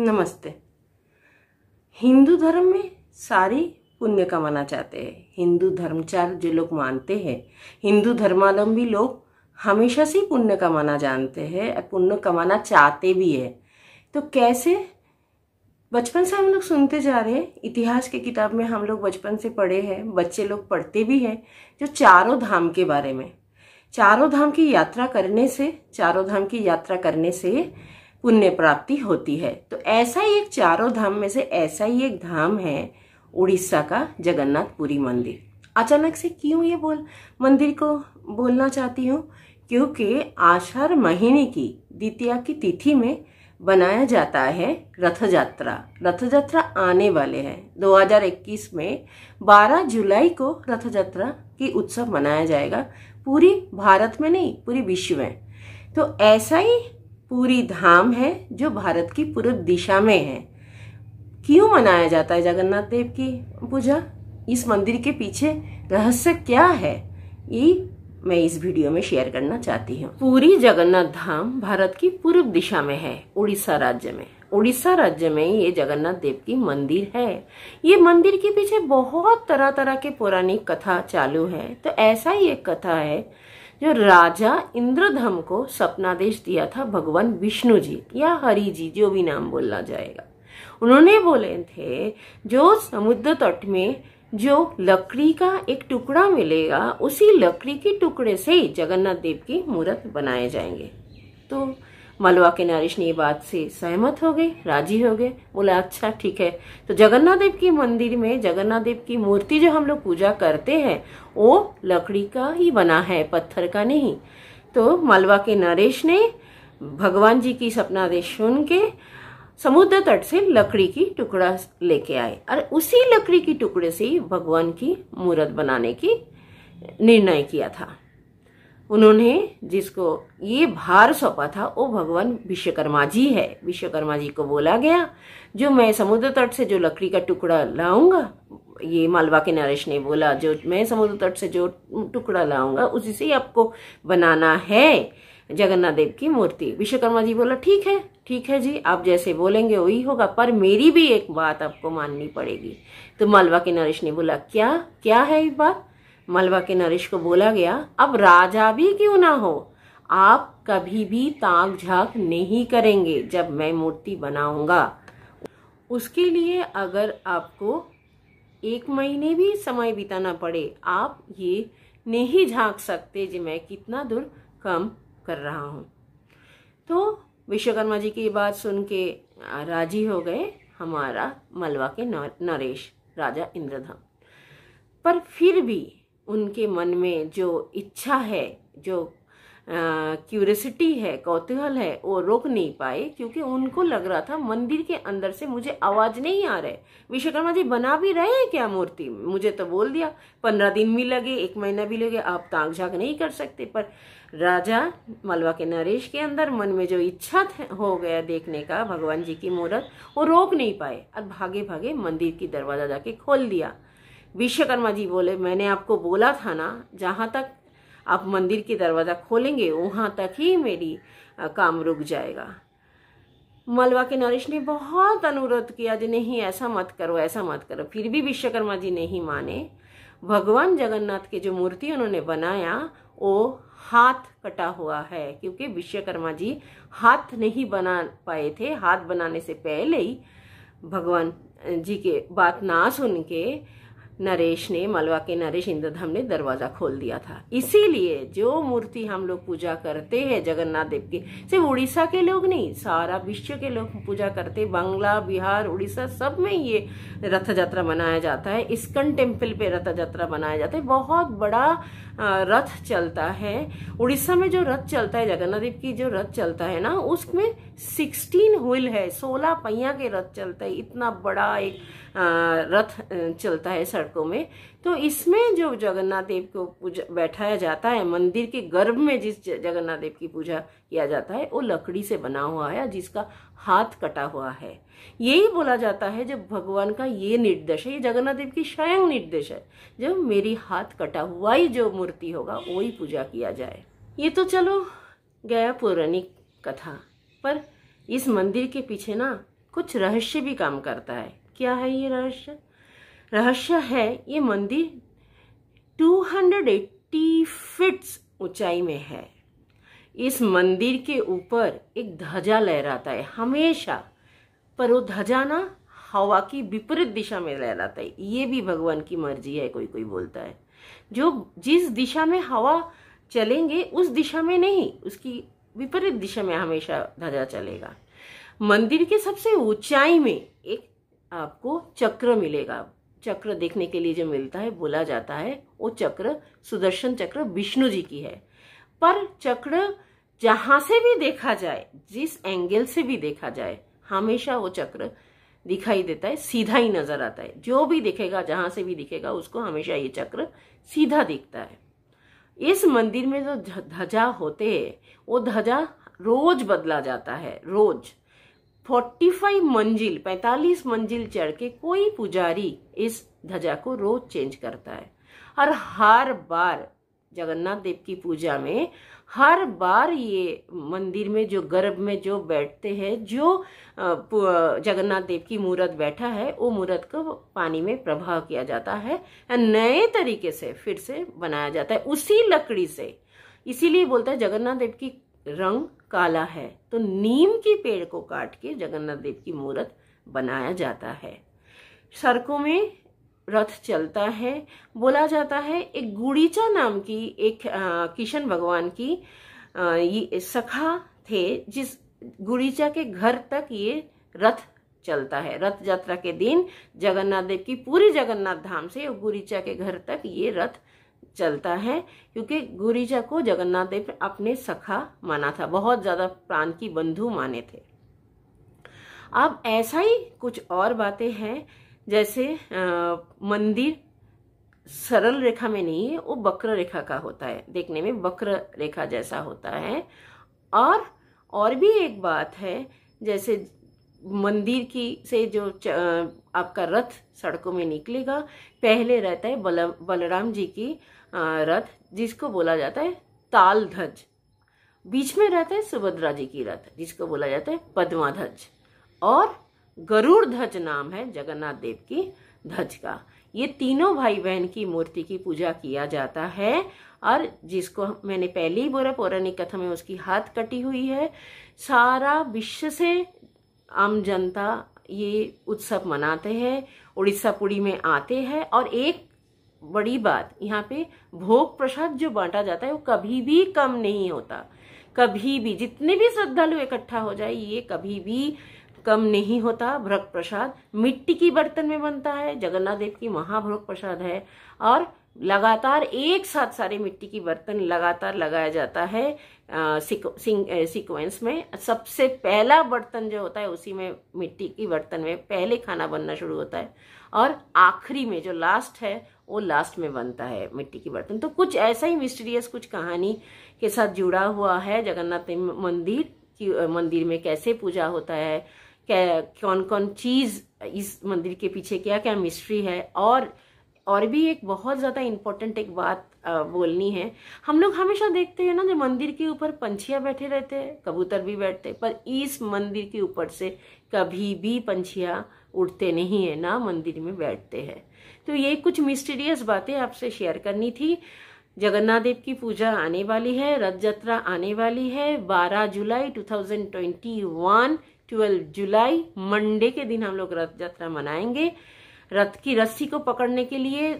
नमस्ते हिंदू धर्म में सारी पुण्य कमाना चाहते हैं हिंदू धर्मचार जो लोग मानते हैं हिंदू धर्मावलंबी लोग हमेशा से पुण्य कमाना जानते हैं पुण्य कमाना चाहते भी है तो कैसे बचपन से हम लोग सुनते जा रहे हैं इतिहास के किताब में हम लोग बचपन से पढ़े हैं बच्चे लोग पढ़ते भी हैं जो चारों धाम के बारे में चारों धाम की यात्रा करने से चारों धाम की यात्रा करने से पुण्य प्राप्ति होती है तो ऐसा ही एक चारों धाम में से ऐसा ही एक धाम है उड़ीसा का जगन्नाथपुरी मंदिर अचानक से क्यों ये बोल मंदिर को बोलना चाहती हूँ क्योंकि आषाढ़ महीने की द्वितीया की तिथि में बनाया जाता है रथ यात्रा रथ यात्रा आने वाले हैं 2021 में 12 जुलाई को रथ यात्रा की उत्सव मनाया जाएगा पूरी भारत में नहीं पूरी विश्व में तो ऐसा ही पूरी धाम है जो भारत की पूर्व दिशा में है क्यों मनाया जाता है जगन्नाथ देव की पूजा इस मंदिर के पीछे रहस्य क्या है ये मैं इस वीडियो में शेयर करना चाहती हूँ पूरी जगन्नाथ धाम भारत की पूर्व दिशा में है उड़ीसा राज्य में उड़ीसा राज्य में ये जगन्नाथ देव की मंदिर है ये मंदिर के पीछे बहुत तरह तरह के पौराणिक कथा चालू है तो ऐसा ही एक कथा है जो राजा इंद्रधम को सपनादेश दिया था भगवान विष्णु जी या हरि जी जो भी नाम बोला जाएगा उन्होंने बोले थे जो समुद्र तट में जो लकड़ी का एक टुकड़ा मिलेगा उसी लकड़ी के टुकड़े से जगन्नाथ देव की मूर्त बनाए जाएंगे तो मलवा के नारिश ने ये बात से सहमत हो गए राजी हो गए बोला अच्छा ठीक है तो जगन्नाथ देव के मंदिर में जगन्नाथ देव की मूर्ति जो हम लोग पूजा करते हैं वो लकड़ी का ही बना है पत्थर का नहीं तो मलवा के नरेश ने भगवान जी की सपना देश सुन के समुद्र तट से लकड़ी की टुकड़ा लेके आए और उसी लकड़ी की टुकड़े से भगवान की मूर्त बनाने की निर्णय किया था उन्होंने जिसको ये भार सौंपा था वो भगवान विश्वकर्मा जी है विश्वकर्मा जी को बोला गया जो मैं समुद्र तट से जो लकड़ी का टुकड़ा लाऊंगा ये मालवा के नरेश ने बोला जो मैं समुद्र तट से जो टुकड़ा लाऊंगा उसी से आपको बनाना है जगन्नाथ देव की मूर्ति विश्वकर्मा जी बोला ठीक है ठीक है जी आप जैसे बोलेंगे वही होगा पर मेरी भी एक बात आपको माननी पड़ेगी तो मालवा के नरेश ने बोला क्या क्या है ये बात मलवा के नरेश को बोला गया अब राजा भी क्यों ना हो आप कभी भी ताक झाक नहीं करेंगे जब मैं मूर्ति बनाऊंगा उसके लिए अगर आपको एक महीने भी समय बिताना पड़े आप ये नहीं झांक सकते जी मैं कितना दूर कम कर रहा हूँ तो विश्वकर्मा जी की बात सुन के राजी हो गए हमारा मलवा के नरेश राजा इंद्रधाम पर फिर भी उनके मन में जो इच्छा है जो क्यूरसिटी है कौतूहल है वो रोक नहीं पाए क्योंकि उनको लग रहा था मंदिर के अंदर से मुझे आवाज नहीं आ रहा है विश्वकर्मा जी बना भी रहे हैं क्या मूर्ति मुझे तो बोल दिया पंद्रह दिन भी लगे एक महीना भी लगे आप ताक झाक नहीं कर सकते पर राजा मलवा के नरेश के अंदर मन में जो इच्छा हो गया देखने का भगवान जी की मूर्त वो रोक नहीं पाए और भागे भागे मंदिर की दरवाजा जाके खोल दिया विश्वकर्मा जी बोले मैंने आपको बोला था ना जहाँ तक आप मंदिर की दरवाज़ा खोलेंगे वहाँ तक ही मेरी काम रुक जाएगा मलवा के नरेश ने बहुत अनुरोध किया जी नहीं ऐसा मत करो ऐसा मत करो फिर भी विश्वकर्मा जी नहीं माने भगवान जगन्नाथ की जो मूर्ति उन्होंने बनाया वो हाथ कटा हुआ है क्योंकि विश्वकर्मा जी हाथ नहीं बना पाए थे हाथ बनाने से पहले ही भगवान जी के बात ना सुन के नरेश ने मलवा के नरेश इंद्रधाम ने दरवाजा खोल दिया था इसीलिए जो मूर्ति हम लोग पूजा करते हैं जगन्नाथ देव की सिर्फ उड़ीसा के लोग नहीं सारा विश्व के लोग पूजा करते बांग्ला बिहार उड़ीसा सब में ये रथ यात्रा मनाया जाता है इस्कन टेम्पल पे रथ यात्रा मनाया जाता है बहुत बड़ा रथ चलता है उड़ीसा में जो रथ चलता है जगन्नाथ देव की जो रथ चलता है ना उसमें सिक्सटीन व्हील है सोलह पहिया के रथ चलता है इतना बड़ा एक रथ चलता है सड़कों में तो इसमें जो जगन्नाथ देव को पूजा बैठाया जाता है मंदिर के गर्भ में जिस जगन्नाथ देव की पूजा किया जाता है वो लकड़ी से बना हुआ है जिसका हाथ कटा हुआ है यही बोला जाता है जब भगवान का ये निर्देश है ये जगन्नाथ देव की स्वयं निर्देश है जब मेरी हाथ कटा हुआ ही जो मूर्ति होगा वही पूजा किया जाए ये तो चलो गया पौराणिक कथा पर इस मंदिर के पीछे ना कुछ रहस्य भी काम करता है क्या है ये रहस्य रहस्य है ये मंदिर 280 एट्टी ऊंचाई में है इस मंदिर के ऊपर एक ध्वजा लहराता है हमेशा पर वो ध्वजा ना हवा की विपरीत दिशा में लहराता है ये भी भगवान की मर्जी है कोई कोई बोलता है जो जिस दिशा में हवा चलेंगे उस दिशा में नहीं उसकी विपरीत दिशा में हमेशा ध्वजा चलेगा मंदिर के सबसे ऊंचाई में एक आपको चक्र मिलेगा चक्र देखने के लिए जो मिलता है बोला जाता है वो चक्र सुदर्शन चक्र विष्णु जी की है पर चक्र जहां से भी देखा जाए जिस एंगल से भी देखा जाए हमेशा वो चक्र दिखाई देता है सीधा ही नजर आता है जो भी दिखेगा जहां से भी दिखेगा उसको हमेशा ये चक्र सीधा दिखता है इस मंदिर में जो ध्वजा होते हैं वो ध्वजा रोज बदला जाता है रोज 45 मंजिल 45 मंजिल चढ़ के कोई पुजारी इस ध्वजा को रोज चेंज करता है और हर बार जगन्नाथ देव की पूजा में हर बार ये मंदिर में जो गर्भ में जो बैठते हैं जो जगन्नाथ देव की मूर्त बैठा है वो मूर्त को पानी में प्रभाव किया जाता है नए तरीके से फिर से बनाया जाता है उसी लकड़ी से इसीलिए बोलता है जगन्नाथ देव की रंग काला है तो नीम के पेड़ को काट के जगन्नाथ देव की मूर्त बनाया जाता है सड़कों में रथ चलता है बोला जाता है एक गुड़ीचा नाम की एक किशन भगवान की ये सखा थे जिस गुड़ीचा के घर तक ये रथ चलता है रथ यात्रा के दिन जगन्नाथ देव की पूरी जगन्नाथ धाम से गुरीचा के घर तक ये रथ चलता है क्योंकि गुरीचा को जगन्नाथ देव अपने सखा माना था बहुत ज्यादा प्राण की बंधु माने थे अब ऐसा ही कुछ और बातें हैं जैसे मंदिर सरल रेखा में नहीं है वो वक्र रेखा का होता है देखने में वक्र रेखा जैसा होता है और और भी एक बात है जैसे मंदिर की से जो आपका रथ सड़कों में निकलेगा पहले रहता है बल बलराम जी की रथ जिसको बोला जाता है ताल ध्वज बीच में रहता है सुभद्रा जी की रथ जिसको बोला जाता है पद्मा ध्वज और गरुड़ ध्वज नाम है जगन्नाथ देव की ध्वज का ये तीनों भाई बहन की मूर्ति की पूजा किया जाता है और जिसको मैंने पहले ही बोला पौराणिक कथा में उसकी हाथ कटी हुई है सारा विश्व से आम जनता ये उत्सव मनाते हैं उड़ीसा पुड़ी में आते हैं और एक बड़ी बात यहाँ पे भोग प्रसाद जो बांटा जाता है वो कभी भी कम नहीं होता कभी भी जितने भी श्रद्धालु इकट्ठा हो जाए ये कभी भी कम नहीं होता भ्रक प्रसाद मिट्टी की बर्तन में बनता है जगन्नाथ देव की महाभ्रक प्रसाद है और लगातार एक साथ सारे मिट्टी की बर्तन लगातार लगाया जाता है सीक्वेंस में सबसे पहला बर्तन जो होता है उसी में मिट्टी की बर्तन में पहले खाना बनना शुरू होता है और आखिरी में जो लास्ट है वो लास्ट में बनता है मिट्टी की बर्तन तो कुछ ऐसा ही मिस्टीरियस कुछ कहानी के साथ जुड़ा हुआ है जगन्नाथ मंदिर की मंदिर में कैसे पूजा होता है कौन कौन चीज़ इस मंदिर के पीछे क्या क्या मिस्ट्री है और और भी एक बहुत ज़्यादा इम्पोर्टेंट एक बात बोलनी है हम लोग हमेशा देखते हैं ना जो मंदिर के ऊपर पंछिया बैठे रहते हैं कबूतर भी बैठते हैं पर इस मंदिर के ऊपर से कभी भी पंछिया उठते नहीं है ना मंदिर में बैठते हैं तो ये कुछ मिस्टीरियस बातें आपसे शेयर करनी थी जगन्नाथ देव की पूजा आने वाली है रथ यात्रा आने वाली है 12 जुलाई 2021 ट्वेल्व जुलाई मंडे के दिन हम लोग रथ यात्रा मनाएंगे रथ की रस्सी को पकड़ने के लिए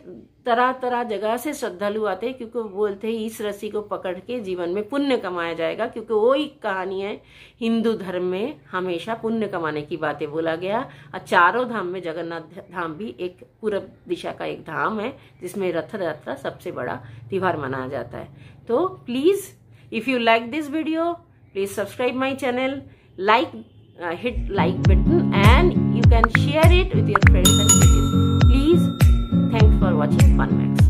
तरह तरह जगह से श्रद्धालु आते हैं क्योंकि बोलते हैं इस रस्सी को पकड़ के जीवन में पुण्य कमाया जाएगा क्योंकि वो एक कहानी है हिंदू धर्म में हमेशा पुण्य कमाने की बातें बोला गया और चारों धाम में जगन्नाथ धाम भी एक पूर्व दिशा का एक धाम है जिसमें रथ यात्रा सबसे बड़ा त्योहार मनाया जाता है तो please if you like this video please subscribe my channel like uh, hit like button and you can share it with your friends and relatives. Please, thanks for watching FunMax.